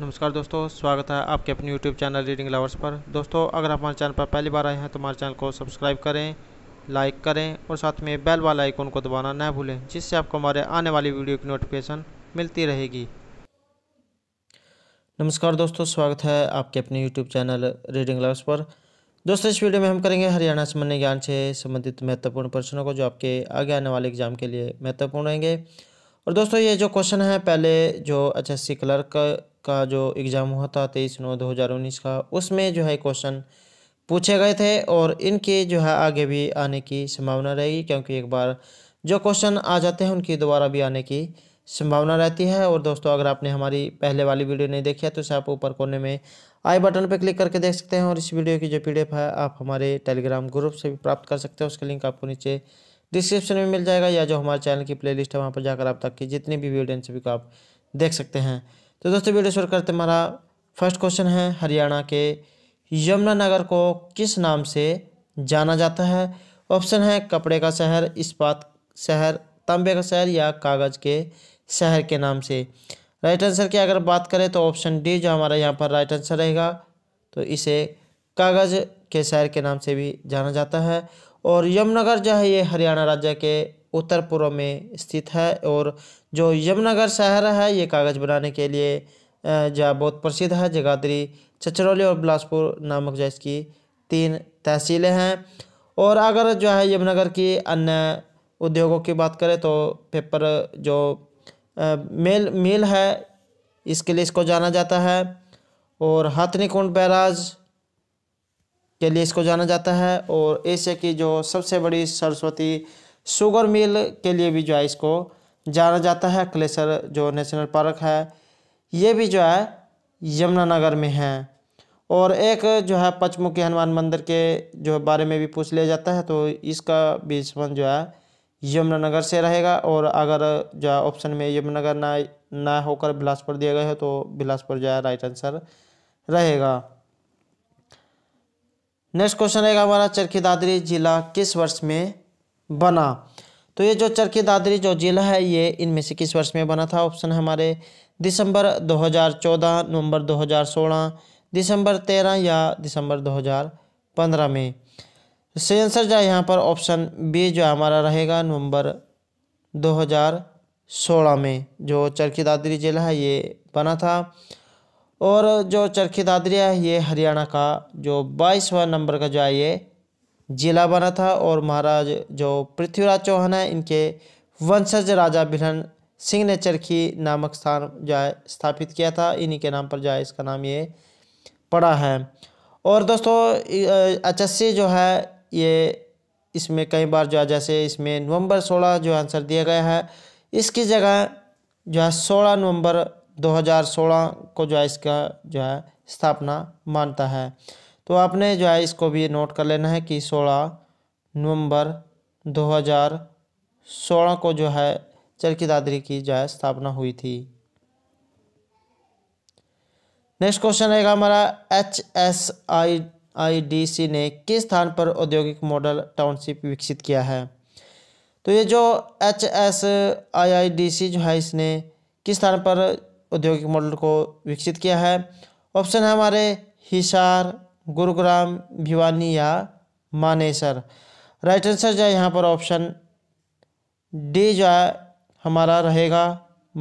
नमस्कार दोस्तों स्वागत है आपके अपने यूट्यूब चैनल रीडिंग लवर्स पर दोस्तों अगर आप हमारे चैनल पर पहली बार आए हैं तो हमारे चैनल को सब्सक्राइब करें लाइक करें और साथ में बेल वाला आइकन को दबाना न भूलें जिससे आपको हमारे आने वाली वीडियो की नोटिफिकेशन मिलती रहेगी नमस्कार दोस्तों स्वागत है आपके अपने यूट्यूब चैनल रीडिंग लवर्स पर दोस्तों इस वीडियो में हम करेंगे हरियाणा सामान्य ज्ञान से संबंधित महत्वपूर्ण प्रश्नों को जो आपके आगे आने वाले एग्जाम के लिए महत्वपूर्ण रहेंगे और दोस्तों ये जो क्वेश्चन है पहले जो एच क्लर्क का जो एग्ज़ाम हुआ था तेईस नौ दो हज़ार उन्नीस का उसमें जो है क्वेश्चन पूछे गए थे और इनके जो है आगे भी आने की संभावना रहेगी क्योंकि एक बार जो क्वेश्चन आ जाते हैं उनकी दोबारा भी आने की संभावना रहती है और दोस्तों अगर आपने हमारी पहले वाली वीडियो नहीं देखी है तो इसे आप ऊपर कोने में आई बटन पर क्लिक करके देख सकते हैं और इस वीडियो की जो पी है आप हमारे टेलीग्राम ग्रुप से भी प्राप्त कर सकते हैं उसका लिंक आपको नीचे डिस्क्रिप्शन में मिल जाएगा या जो हमारे चैनल की प्लेलिस्ट है वहाँ पर जाकर आप तक की जितनी भी वीडियो इन सभी को आप देख सकते हैं तो दोस्तों वीडियो शुरू करते हमारा फर्स्ट क्वेश्चन है हरियाणा के यमुनानगर को किस नाम से जाना जाता है ऑप्शन है कपड़े का शहर इस्पात शहर तांबे का शहर या कागज़ के शहर के नाम से राइट आंसर की अगर बात करें तो ऑप्शन डी जो हमारा यहाँ पर राइट आंसर रहेगा तो इसे कागज़ के शहर के नाम से भी जाना जाता है और यमुनगर जो है ये हरियाणा राज्य के उत्तर पूर्व में स्थित है और जो यमुनगर शहर है ये कागज़ बनाने के लिए जहाँ बहुत प्रसिद्ध है जगाधरी चचरौली और बिलासपुर नामक जो इसकी तीन तहसीलें हैं और अगर जो है यमुनानगर की अन्य उद्योगों की बात करें तो पेपर जो मेल मिल है इसके लिए इसको जाना जाता है और हाथनी कुंड बैराज के लिए इसको जाना जाता है और एशिया की जो सबसे बड़ी सरस्वती शुगर मिल के लिए भी जो है इसको जाना जाता है अखिलेश्वर जो नेशनल पार्क है ये भी जो है यमुनानगर में है और एक जो है पचमुखी हनुमान मंदिर के जो बारे में भी पूछ लिया जाता है तो इसका भी संबंध जो है यमुनानगर से रहेगा और अगर जो है ऑप्शन में यमुनानगर ना ना होकर बिलासपुर दिया गया है तो बिलासपुर जो है राइट आंसर रहेगा नेक्स्ट क्वेश्चन रहेगा हमारा चरखी दादरी जिला किस वर्ष में बना तो ये जो चरखी दादरी जो जिला है ये इनमें से किस वर्ष में बना था ऑप्शन हमारे दिसंबर 2014 नवंबर 2016 दिसंबर 13 या दिसंबर 2015 में सही आंसर जो है यहाँ पर ऑप्शन बी जो हमारा रहेगा नवंबर 2016 में जो चरखी दादरी जिला है ये बना था और जो चरखी दादरी है ये हरियाणा का जो बाईसवा नंबर का जो है ये जिला बना था और महाराज जो पृथ्वीराज चौहान है इनके वंशज राजा बिलन सिंह ने चरखी नामक स्थान जो है स्थापित किया था इन्हीं के नाम पर जो है इसका नाम ये पड़ा है और दोस्तों अचस्य जो है ये इसमें कई बार जो है जैसे इसमें नवंबर सोलह जो आंसर दिया गया है इसकी जगह जो है सोलह नवंबर 2016 को जो है इसका जो है स्थापना मानता है तो आपने जो है इसको भी नोट कर लेना है कि सोलह नवंबर 2016 को जो है चरखी दादरी की जो है स्थापना हुई थी नेक्स्ट क्वेश्चन रहेगा हमारा H S I I D C ने किस स्थान पर औद्योगिक मॉडल टाउनशिप विकसित किया है तो ये जो H S I I D C जो है इसने किस स्थान पर औद्योगिक मॉडल को विकसित किया है ऑप्शन है हमारे हिसार गुरुग्राम भिवानी या मानेसर राइट आंसर जो है यहाँ पर ऑप्शन डी जो है हमारा रहेगा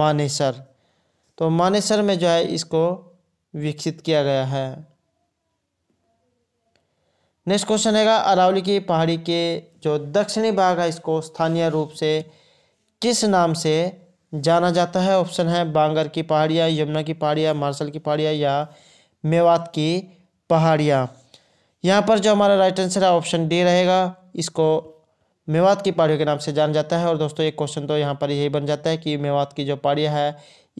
मानेसर तो मानेसर में जो है इसको विकसित किया गया है नेक्स्ट क्वेश्चन है अरावली की पहाड़ी के जो दक्षिणी भाग है इसको स्थानीय रूप से किस नाम से जाना जाता है ऑप्शन है बांगर की पहाड़ियाँ यमुना की पहाड़ियाँ मार्शल की पहाड़ियाँ या मेवात की पहाड़ियाँ यहाँ पर जो हमारा राइट आंसर है ऑप्शन डी रहेगा इसको मेवात की पहाड़ियों के नाम से जाना जाता है और दोस्तों एक क्वेश्चन तो यहाँ पर यही बन जाता है कि मेवात की जो पहाड़ियाँ है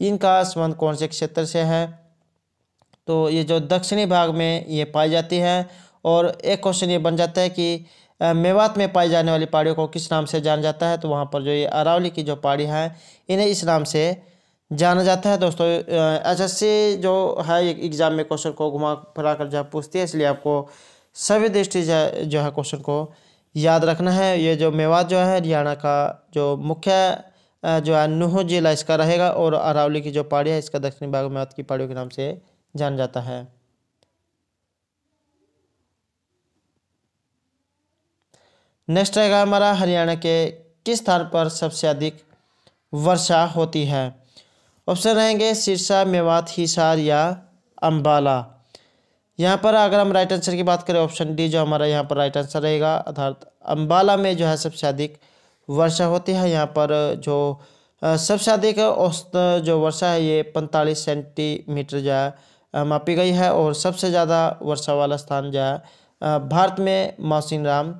इनका संबंध कौन से क्षेत्र से है तो ये जो दक्षिणी भाग में ये पाई जाती है और एक क्वेश्चन ये बन जाता है कि मेवात में पाई जाने वाली पहाड़ियों को किस नाम से जाना जाता है तो वहाँ पर जो ये अरावली की जो पहाड़ी है इन्हें इस नाम से जाना जाता है दोस्तों सी जो है एग्ज़ाम में क्वेश्चन को घुमा फिरा कर जो पूछती है इसलिए आपको सभी दृष्टि जो है क्वेश्चन को याद रखना है ये जो मेवात जो है हरियाणा का जो मुख्य जो है नूह जिला इसका रहेगा और अरावली की जो पहाड़ी है इसका दक्षिणी भाग मेवात की पहाड़ियों के नाम से जाना जाता है नेक्स्ट रहेगा हमारा हरियाणा के किस स्थान पर सबसे अधिक वर्षा होती है ऑप्शन रहेंगे सिरसा मेवात हिसार या अम्बाला यहाँ पर अगर हम राइट आंसर की बात करें ऑप्शन डी जो हमारा यहाँ पर राइट आंसर रहेगा अर्थात अम्बाला में जो है सबसे अधिक वर्षा होती है यहाँ पर जो सबसे अधिक औसत जो वर्षा है ये पैंतालीस सेंटीमीटर जो है मापी गई है और सबसे ज़्यादा वर्षा वाला स्थान जो है भारत में राम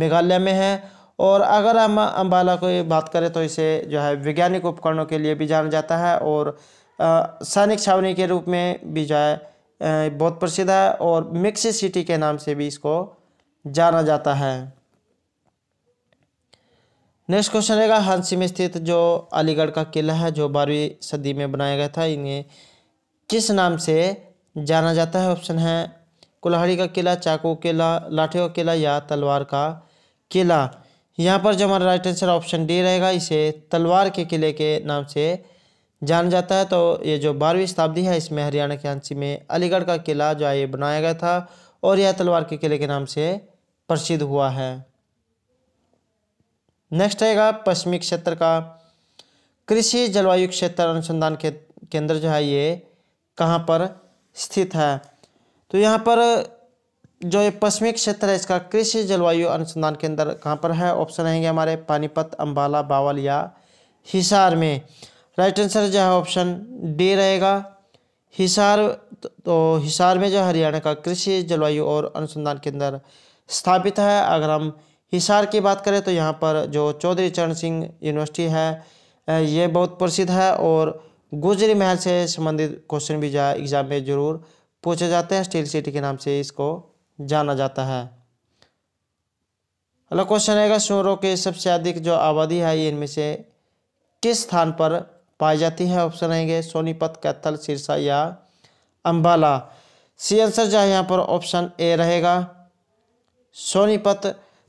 मेघालय में है और अगर हम अम्बाला की बात करें तो इसे जो है वैज्ञानिक उपकरणों के लिए भी जाना जाता है और सैनिक छावनी के रूप में भी जो है बहुत प्रसिद्ध है और मिक्स सिटी के नाम से भी इसको जाना जाता है नेक्स्ट क्वेश्चन रहेगा हांसी में स्थित जो अलीगढ़ का किला है जो बारहवीं सदी में बनाया गया था इन्हें किस नाम से जाना जाता है ऑप्शन है कुल्हाड़ी का किला चाकू किला लाठी का किला या तलवार का किला यहाँ पर जो हमारा राइट आंसर ऑप्शन डी रहेगा इसे तलवार के किले के नाम से जाना जाता है तो ये जो बारहवीं शताब्दी है इसमें हरियाणा के झांसी में अलीगढ़ का किला जो है ये बनाया गया था और यह तलवार के किले के नाम से प्रसिद्ध हुआ है नेक्स्ट रहेगा पश्चिमी क्षेत्र का कृषि जलवायु क्षेत्र अनुसंधान के केंद्र जो है ये कहाँ पर स्थित है तो यहाँ पर जो ये पश्चिमी क्षेत्र है इसका कृषि जलवायु अनुसंधान केंद्र कहाँ पर है ऑप्शन रहेंगे हमारे पानीपत अम्बाला बावल या हिसार में राइट आंसर जो है ऑप्शन डी रहेगा हिसार तो हिसार में जो हरियाणा का कृषि जलवायु और अनुसंधान केंद्र स्थापित है अगर हम हिसार की बात करें तो यहाँ पर जो चौधरी चरण सिंह यूनिवर्सिटी है ये बहुत प्रसिद्ध है और गुजरी महल से संबंधित क्वेश्चन भी जो एग्ज़ाम में ज़रूर पूछे जाते हैं स्टील सिटी के नाम से इसको जाना जाता है अगला क्वेश्चन आएगा शहरों के सबसे अधिक जो आबादी है इनमें से किस स्थान पर पाई जाती है ऑप्शन आएंगे सोनीपत कैथल सिरसा या अंबाला सी आंसर जो है यहाँ पर ऑप्शन ए रहेगा सोनीपत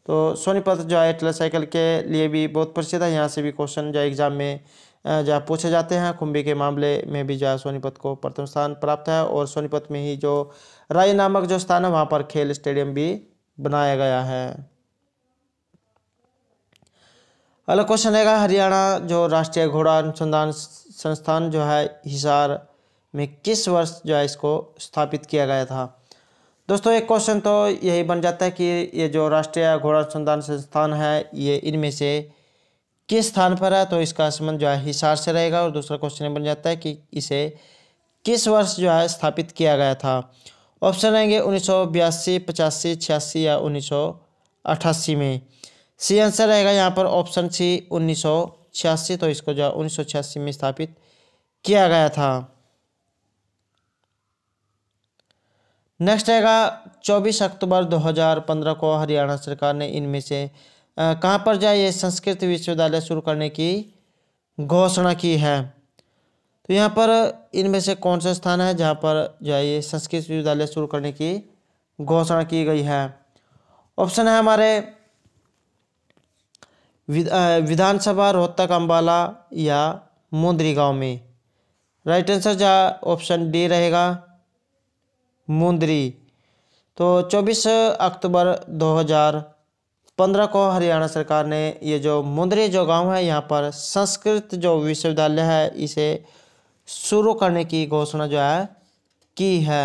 तो सोनीपत जो है ट्रेल साइकिल के लिए भी बहुत प्रसिद्ध है यहाँ से भी क्वेश्चन जो एग्ज़ाम में जहाँ पूछे जाते हैं खुम्बी के मामले में भी जो है सोनीपत को प्रथम स्थान प्राप्त है और सोनीपत में ही जो राय नामक जो स्थान है वहाँ पर खेल स्टेडियम भी बनाया गया है अगला क्वेश्चन रहेगा हरियाणा जो राष्ट्रीय घोड़ा अनुसंधान संस्थान जो है हिसार में किस वर्ष जो है इसको स्थापित किया गया था दोस्तों एक क्वेश्चन तो यही बन जाता है कि ये जो राष्ट्रीय घोड़ा अनुसंधान संस्थान है ये इनमें से किस स्थान पर है तो इसका संबंध जो है हिसार से रहेगा और दूसरा क्वेश्चन बन जाता है कि इसे किस वर्ष जो है स्थापित किया गया था ऑप्शन रहेंगे उन्नीस सौ बयासी पचासी छियासी या उन्नीस सौ अट्ठासी में सी आंसर रहेगा यहाँ पर ऑप्शन सी उन्नीस सौ छियासी तो इसको जो है उन्नीस सौ छियासी में स्थापित किया गया था नेक्स्ट रहेगा 24 अक्टूबर 2015 को हरियाणा सरकार ने इनमें से कहाँ पर जाए संस्कृत विश्वविद्यालय शुरू करने की घोषणा की है तो यहाँ पर इनमें से कौन सा स्थान है जहाँ पर जो है ये संस्कृत विश्वविद्यालय शुरू करने की घोषणा की गई है ऑप्शन है हमारे विधानसभा रोहतक अम्बाला या मुंदरी गांव में राइट आंसर जहाँ ऑप्शन डी रहेगा मुंदरी तो 24 अक्टूबर हजार पंद्रह को हरियाणा सरकार ने ये जो मुंद्रे जो गांव है यहाँ पर संस्कृत जो विश्वविद्यालय है इसे शुरू करने की घोषणा जो है की है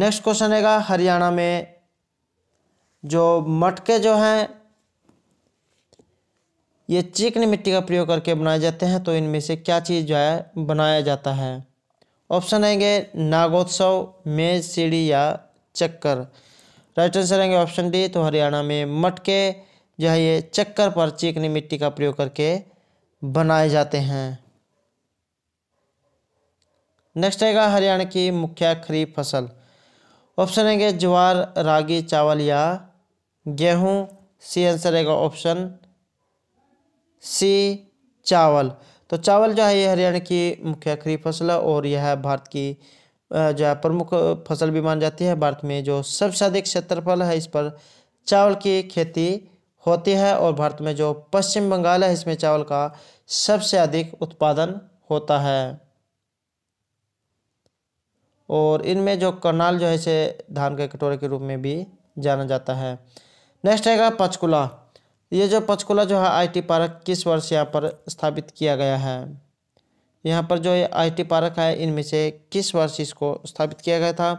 नेक्स्ट क्वेश्चन है हरियाणा में जो मटके जो हैं ये चिकनी मिट्टी का प्रयोग करके बनाए जाते हैं तो इनमें से क्या चीज़ जो है बनाया जाता है ऑप्शन आएंगे नागोत्सव मेज सीढ़ी या चक्कर राइट आंसर आएंगे ऑप्शन डी तो हरियाणा में मटके जो है ये चक्कर पर चिकनी मिट्टी का प्रयोग करके बनाए जाते हैं नेक्स्ट आएगा हरियाणा की मुख्य खरीफ फसल ऑप्शन आएंगे ज्वार रागी चावल या गेहूं सी आंसर आएगा ऑप्शन सी चावल तो चावल जो है ये हरियाणा की मुख्य खरीफ फसल है और यह भारत की जो है प्रमुख फसल भी मान जाती है भारत में जो सबसे अधिक क्षेत्रफल है इस पर चावल की खेती होती है और भारत में जो पश्चिम बंगाल है इसमें चावल का सबसे अधिक उत्पादन होता है और इनमें जो करनाल जो है इसे धान के कटोरे के रूप में भी जाना जाता है नेक्स्ट आएगा पंचकुला ये जो पंचकुला जो है आईटी पार्क किस वर्ष यहाँ पर स्थापित किया गया है यहाँ पर जो आईटी पार्क है इनमें से किस वर्ष इसको स्थापित किया गया था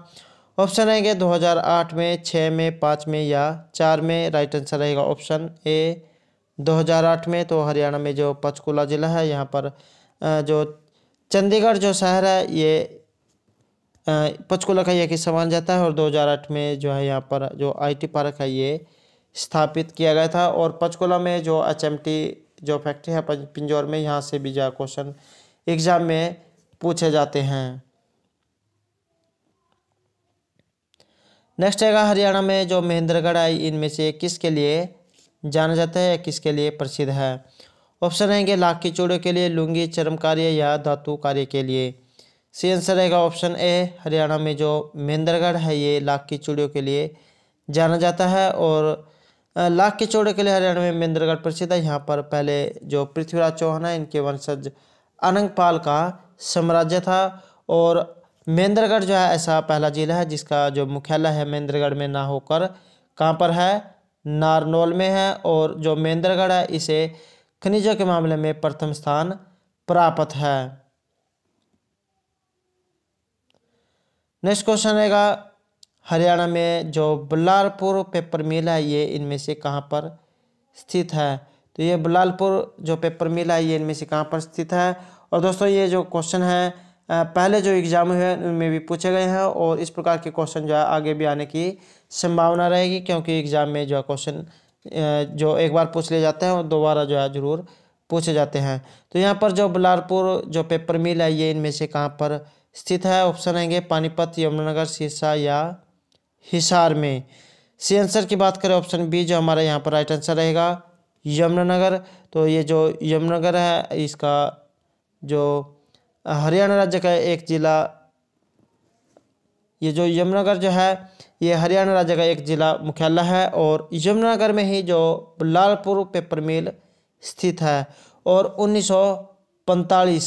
ऑप्शन रहेंगे 2008 में 6 में 5 में या 4 में राइट आंसर रहेगा ऑप्शन ए 2008 में तो हरियाणा में जो पंचकूला ज़िला है यहाँ पर जो चंडीगढ़ जो शहर है ये पंचकूला का यह किस्सा मान जाता है और 2008 में जो है यहाँ पर जो आईटी पार्क है ये स्थापित किया गया था और पंचकुला में जो एचएमटी जो फैक्ट्री है पिंजौर में यहाँ से भी जो क्वेश्चन एग्जाम में पूछे जाते हैं नेक्स्ट आएगा हरियाणा में जो महेंद्रगढ़ आई इनमें से किसके लिए जाना जाता है या किसके लिए प्रसिद्ध है ऑप्शन रहेंगे लाख की चूड़े के लिए लुंगी चरम कार्य या धातु कार्य के लिए सी आंसर रहेगा ऑप्शन ए हरियाणा में जो महेंद्रगढ़ है ये लाख की चूड़ियों के लिए जाना जाता है और लाख के चौड़े के लिए हरियाणा में महेंद्रगढ़ प्रसिद्ध है यहाँ पर पहले जो पृथ्वीराज चौहान है इनके वंशज अनंगपाल का साम्राज्य था और महेंद्रगढ़ जो है ऐसा पहला जिला है जिसका जो मुख्यालय है महेंद्रगढ़ में ना होकर कहाँ पर है नारनौल में है और जो महेंद्रगढ़ है इसे खनिजों के मामले में प्रथम स्थान प्राप्त है नेक्स्ट क्वेश्चन रहेगा हरियाणा में जो बल्लारपुर पेपर मिल है ये इनमें से कहाँ पर स्थित है तो ये बल्लालपुर जो पेपर मिल है ये इनमें से कहाँ पर स्थित है और दोस्तों ये जो क्वेश्चन है पहले जो एग्ज़ाम हुए हैं उनमें भी पूछे गए हैं और इस प्रकार के क्वेश्चन जो है आगे भी आने की संभावना रहेगी क्योंकि एग्ज़ाम में जो है क्वेश्चन जो एक बार पूछ लिए जाते हैं और दोबारा जो है ज़रूर पूछे जाते हैं तो यहाँ पर जो बलारपुर जो पेपर मिल है ये इनमें से कहाँ पर स्थित है ऑप्शन आएंगे पानीपत यमुनानगर सिरसा या हिसार में सी आंसर की बात करें ऑप्शन बी जो हमारा यहाँ पर राइट आंसर रहेगा यमुनानगर तो ये जो यमुनानगर है इसका जो हरियाणा राज्य का एक जिला ये जो यमुनानगर जो है ये हरियाणा राज्य का एक जिला मुख्यालय है और यमुनानगर में ही जो लालपुर पेपर मिल स्थित है और 1945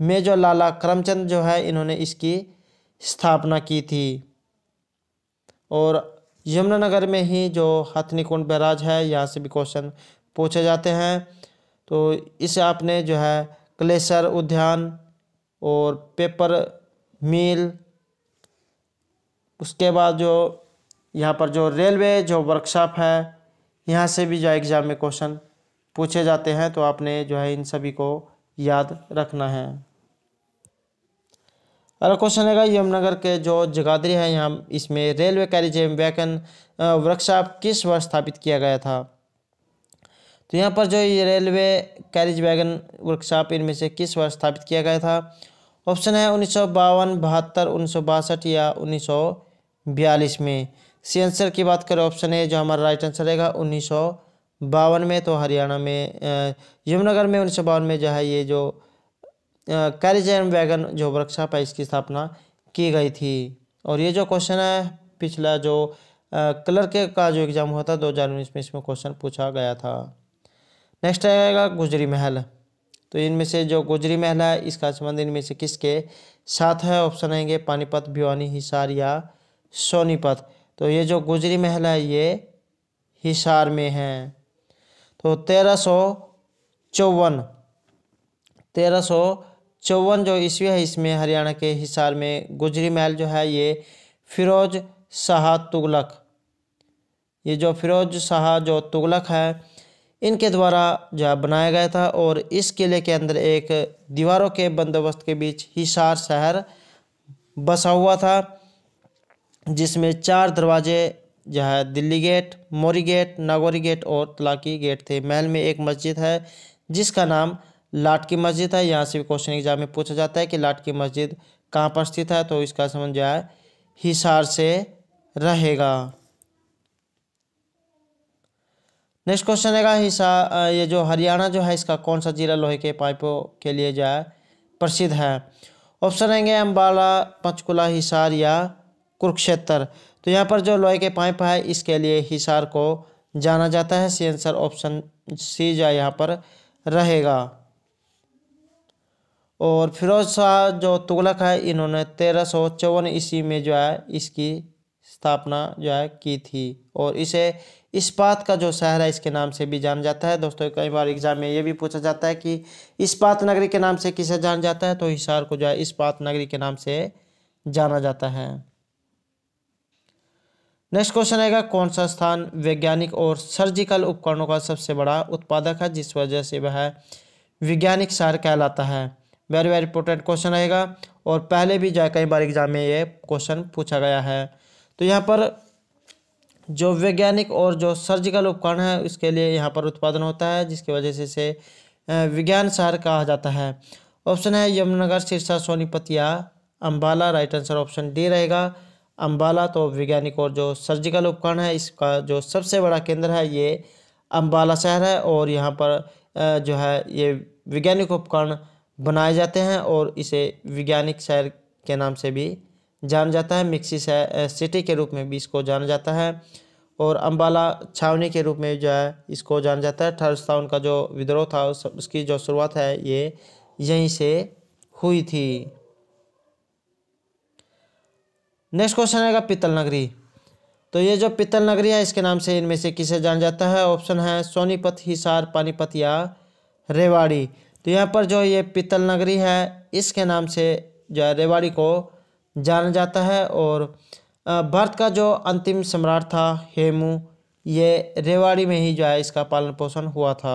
में जो लाला करमचंद जो है इन्होंने इसकी स्थापना की थी और यमुनानगर में ही जो हथनी कुंड बैराज है यहाँ से भी क्वेश्चन पूछे जाते हैं तो इसे आपने जो है क्लेशर उद्यान और पेपर मिल उसके बाद जो यहाँ पर जो रेलवे जो वर्कशॉप है यहाँ से भी जो एग्ज़ाम में क्वेश्चन पूछे जाते हैं तो आपने जो है इन सभी को याद रखना है अगला क्वेश्चन है यमुनगर के जो जगाधरी है यहाँ इसमें railway carriage and wagon workshop किस वर्ष स्थापित किया गया था तो यहाँ पर जो ये रेलवे कैरिज वैगन वर्कशॉप इनमें से किस वर्ष स्थापित किया गया था ऑप्शन है उन्नीस सौ बावन बहत्तर उन्नीस सौ बासठ या उन्नीस सौ बयालीस में सी आंसर की बात करें ऑप्शन है जो हमारा राइट आंसर रहेगा उन्नीस सौ बावन में तो हरियाणा में यमुनगर में उन्नीस सौ बावन में जो है ये जो कैरिज एंड वैगन जो वर्कशॉप है इसकी स्थापना की गई थी और ये जो क्वेश्चन है पिछला जो कलर के का जो एग्ज़ाम हुआ था दो हज़ार उन्नीस में इसमें क्वेश्चन पूछा गया था नेक्स्ट आएगा गुजरी महल तो इनमें से जो गुजरी महल है इसका संबंध इनमें से किसके साथ है ऑप्शन आएंगे पानीपत भिवानी हिसार या सोनीपत तो ये जो गुजरी महल है ये हिसार में है तो तेरह सौ चौवन तेरह सौ चौवन जो ईस्वी है इसमें हरियाणा के हिसार में गुजरी महल जो है ये फिरोज शाह तुगलक ये जो फिरोज शाह जो तुगलक है इनके द्वारा जो बनाया गया था और इस किले के अंदर एक दीवारों के बंदोबस्त के बीच हिसार शहर बसा हुआ था जिसमें चार दरवाजे जो है Delhi gate Mori gate Nagauri gate और तलाकी गेट थे महल में एक मस्जिद है जिसका नाम लाट की मस्जिद है यहाँ से भी क्वेश्चन एग्जाम में पूछा जाता है कि लाट की मस्जिद कहाँ पर स्थित है तो इसका संबंध जो है हिसार से रहेगा नेक्स्ट क्वेश्चन रहेगा हिसार ये जो हरियाणा जो है इसका कौन सा जिला लोहे के पाइपों के लिए जो है प्रसिद्ध है ऑप्शन रहेंगे अम्बाला पंचकुला हिसार या कुरुक्षेत्र तो यहाँ पर जो लोहे के पाइप है इसके लिए हिसार को जाना जाता है सी आंसर ऑप्शन सी जो यहाँ पर रहेगा और फिरोज शाह जो तुगलक है इन्होंने तेरह सौ चौवन ईस्वी में जो है इसकी स्थापना जो है की थी और इसे इस्पात का जो शहर है इसके नाम से भी जाना जाता है दोस्तों कई बार एग्जाम में ये भी पूछा जाता है कि इस्पात नगरी के नाम से किसे जाना जाता है तो हिसार को जो है इस्पात नगरी के नाम से जाना जाता है नेक्स्ट क्वेश्चन आएगा कौन सा स्थान वैज्ञानिक और सर्जिकल उपकरणों का सबसे बड़ा उत्पादक है जिस वजह से वह वैज्ञानिक शहर कहलाता है वेरी वेरी इंपॉर्टेंट क्वेश्चन रहेगा और पहले भी जाए कई बार एग्जाम में ये क्वेश्चन पूछा गया है तो यहाँ पर जो वैज्ञानिक और जो सर्जिकल उपकरण है उसके लिए यहाँ पर उत्पादन होता है जिसकी वजह से इसे विज्ञान शहर कहा जाता है ऑप्शन है यमुनगर सिरसा सोनीपत या Ambala right answer option D रहेगा अम्बाला तो वैज्ञानिक और जो सर्जिकल उपकरण है इसका जो सबसे बड़ा केंद्र है ये अम्बाला शहर है और यहाँ पर जो है ये वैज्ञानिक उपकरण बनाए जाते हैं और इसे वैज्ञानिक शहर के नाम से भी जाना जाता है मिक्सी सिटी के रूप में भी इसको जाना जाता है और अम्बाला छावनी के रूप में जो है इसको जाना जाता है ठरस्ताउन का जो विद्रोह था उस, उसकी जो शुरुआत है ये यहीं से हुई थी नेक्स्ट क्वेश्चन आएगा पित्तल नगरी तो ये जो पित्तल नगरी है इसके नाम से इनमें से किसे जाना जाता है ऑप्शन है सोनीपत हिसार पानीपत या रेवाड़ी तो यहाँ पर जो ये पीतल नगरी है इसके नाम से जो है रेवाड़ी को जाना जाता है और भारत का जो अंतिम सम्राट था हेमू ये रेवाड़ी में ही जो है इसका पालन पोषण हुआ था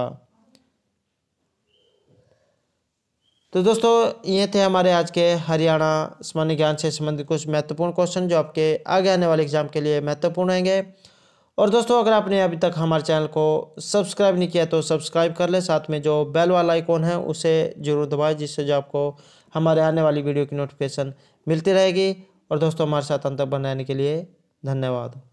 तो दोस्तों ये थे हमारे आज के हरियाणा सामान्य ज्ञान से संबंधित कुछ महत्वपूर्ण क्वेश्चन जो आपके आगे आने वाले एग्जाम के लिए महत्वपूर्ण होंगे और दोस्तों अगर आपने अभी तक हमारे चैनल को सब्सक्राइब नहीं किया तो सब्सक्राइब कर ले साथ में जो बेल वाला आइकॉन है उसे ज़रूर दबाएं जिससे जो आपको हमारे आने वाली वीडियो की नोटिफिकेशन मिलती रहेगी और दोस्तों हमारे साथ अंत तक बनाने के लिए धन्यवाद